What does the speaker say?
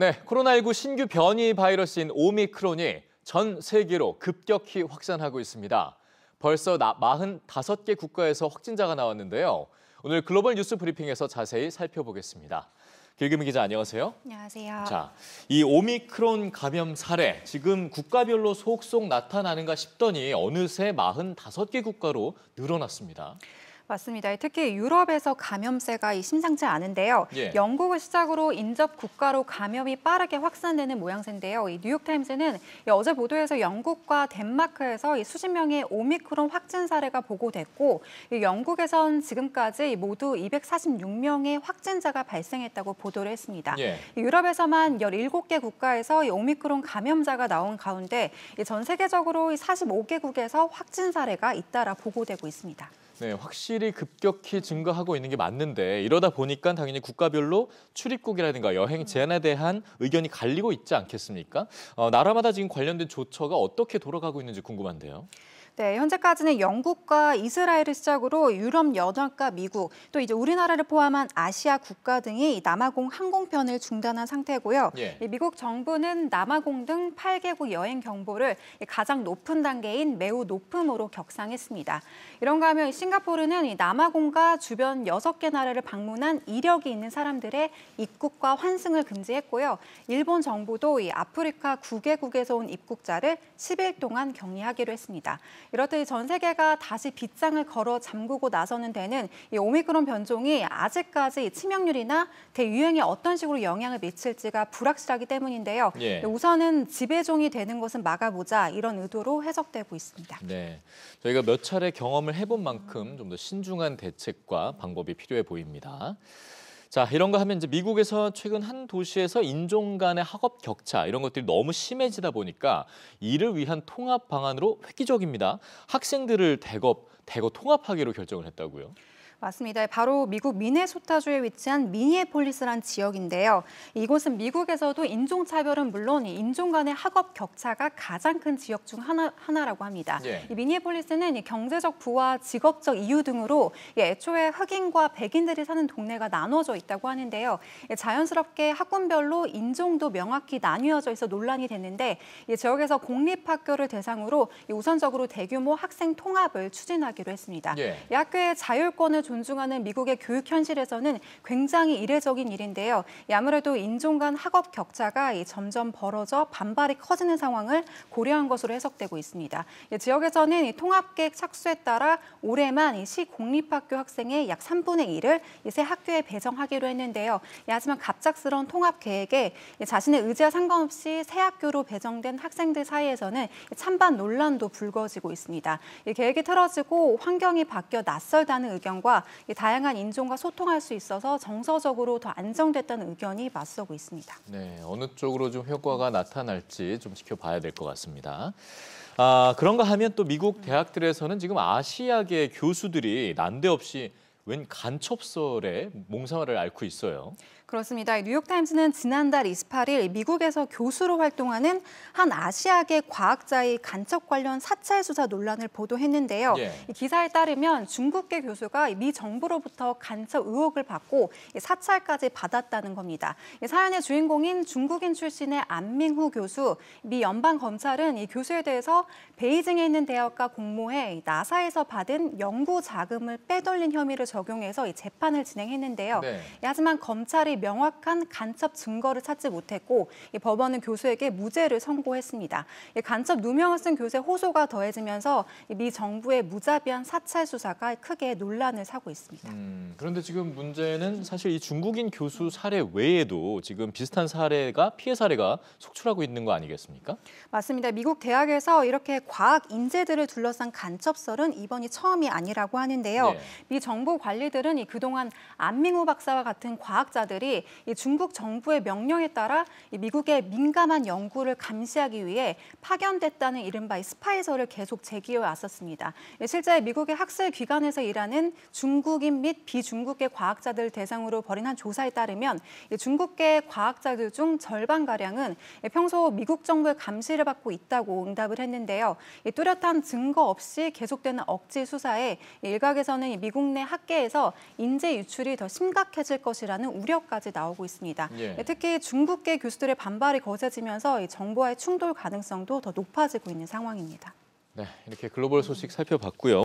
네, 코로나19 신규 변이 바이러스인 오미크론이 전 세계로 급격히 확산하고 있습니다. 벌써 45개 국가에서 확진자가 나왔는데요. 오늘 글로벌 뉴스 브리핑에서 자세히 살펴보겠습니다. 길금이 기자 안녕하세요. 안녕하세요. 자, 이 오미크론 감염 사례 지금 국가별로 속속 나타나는가 싶더니 어느새 45개 국가로 늘어났습니다. 맞습니다. 특히 유럽에서 감염세가 심상치 않은데요. 예. 영국을 시작으로 인접 국가로 감염이 빠르게 확산되는 모양새인데요. 이 뉴욕타임스는 어제 보도에서 영국과 덴마크에서 수십 명의 오미크론 확진 사례가 보고됐고 영국에선 지금까지 모두 246명의 확진자가 발생했다고 보도를 했습니다. 예. 유럽에서만 17개 국가에서 오미크론 감염자가 나온 가운데 전 세계적으로 45개국에서 확진 사례가 잇따라 보고되고 있습니다. 네, 확실히 급격히 증가하고 있는 게 맞는데 이러다 보니까 당연히 국가별로 출입국이라든가 여행 제한에 대한 의견이 갈리고 있지 않겠습니까? 어, 나라마다 지금 관련된 조처가 어떻게 돌아가고 있는지 궁금한데요. 네, 현재까지는 영국과 이스라엘을 시작으로 유럽 연합과 미국, 또 이제 우리나라를 포함한 아시아 국가 등이 남아공 항공편을 중단한 상태고요. 예. 미국 정부는 남아공 등 8개국 여행 경보를 가장 높은 단계인 매우 높음으로 격상했습니다. 이런가 하면 싱가포르는 남아공과 주변 6개 나라를 방문한 이력이 있는 사람들의 입국과 환승을 금지했고요. 일본 정부도 이 아프리카 9개국에서 온 입국자를 10일 동안 격리하기로 했습니다. 이렇듯 전 세계가 다시 빗장을 걸어 잠그고 나서는 데는 이 오미크론 변종이 아직까지 치명률이나 대유행에 어떤 식으로 영향을 미칠지가 불확실하기 때문인데요. 예. 우선은 지배종이 되는 것은 막아보자 이런 의도로 해석되고 있습니다. 네, 저희가 몇 차례 경험을 해본 만큼 좀 더 신중한 대책과 방법이 필요해 보입니다. 자, 이런 거 하면 이제 미국에서 최근 한 도시에서 인종 간의 학업 격차 이런 것들이 너무 심해지다 보니까 이를 위한 통합 방안으로 획기적입니다. 학생들을 대거 대거 통합하기로 결정을 했다고요. 맞습니다. 바로 미국 미네소타주에 위치한 미니에폴리스란 지역인데요. 이곳은 미국에서도 인종차별은 물론 인종 간의 학업 격차가 가장 큰 지역 중 하나, 하나라고 합니다. 예. 이미니에폴리스는 경제적 부와 직업적 이유 등으로 애초에 흑인과 백인들이 사는 동네가 나눠져 있다고 하는데요. 자연스럽게 학군별로 인종도 명확히 나뉘어져 있어 논란이 됐는데 이 지역에서 공립학교를 대상으로 우선적으로 대규모 학생 통합을 추진하기로 했습니다. 예. 이 학교의 자율권을 존중하는 미국의 교육 현실에서는 굉장히 이례적인 일인데요. 아무래도 인종 간 학업 격차가 점점 벌어져 반발이 커지는 상황을 고려한 것으로 해석되고 있습니다. 지역에서는 통합계획 착수에 따라 올해만 시 공립학교 학생의 약 3분의 1을 새 학교에 배정하기로 했는데요. 하지만 갑작스러운 통합계획에 자신의 의지와 상관없이 새 학교로 배정된 학생들 사이에서는 찬반 논란도 불거지고 있습니다. 계획이 틀어지고 환경이 바뀌어 낯설다는 의견과 다양한 인종과 소통할 수 있어서 정서적으로 더 안정됐다는 의견이 맞서고 있습니다. 네, 어느 쪽으로 좀 효과가 나타날지 좀 지켜봐야 될 것 같습니다. 아, 그런가 하면 또 미국 음. 대학들에서는 지금 아시아계 교수들이 난데없이 웬 간첩설에 몽상화를 앓고 있어요. 그렇습니다. 뉴욕타임스는 지난달 28일 미국에서 교수로 활동하는 한 아시아계 과학자의 간첩 관련 사찰 수사 논란을 보도했는데요. 예. 이 기사에 따르면 중국계 교수가 미 정부로부터 간첩 의혹을 받고 사찰까지 받았다는 겁니다. 사연의 주인공인 중국인 출신의 안민후 교수, 미 연방검찰은 이 교수에 대해서 베이징에 있는 대학과 공모해 나사에서 받은 연구 자금을 빼돌린 혐의를 적용해서 재판을 진행했는데요. 네. 하지만 검찰이 명확한 간첩 증거를 찾지 못했고 법원은 교수에게 무죄를 선고했습니다. 간첩 누명을 쓴 교수 호소가 더해지면서 미 정부의 무자비한 사찰 수사가 크게 논란을 사고 있습니다. 음, 그런데 지금 문제는 사실 이 중국인 교수 사례 외에도 지금 비슷한 사례가 피해 사례가 속출하고 있는 거 아니겠습니까? 맞습니다. 미국 대학에서 이렇게 과학 인재들을 둘러싼 간첩설은 이번이 처음이 아니라고 하는데요. 네. 미 정부 관리들은 그동안 안민호 박사와 같은 과학자들이 이 중국 정부의 명령에 따라 이 미국의 민감한 연구를 감시하기 위해 파견됐다는 이른바 스파이설를 계속 제기해 왔었습니다. 예, 실제 미국의 학술 기관에서 일하는 중국인 및 비중국계 과학자들 대상으로 벌인 한 조사에 따르면 이 중국계 과학자들 중 절반가량은 예, 평소 미국 정부의 감시를 받고 있다고 응답을 했는데요. 이 뚜렷한 증거 없이 계속되는 억지 수사에 일각에서는 미국 내 학계에서 인재 유출이 더 심각해질 것이라는 우려까지 얘기까지 나오고 있습니다. 예. 네, 특히 중국계 교수들의 반발이 거세지면서 정부와의 충돌 가능성도 더 높아지고 있는 상황입니다. 네, 이렇게 글로벌 소식 살펴봤고요.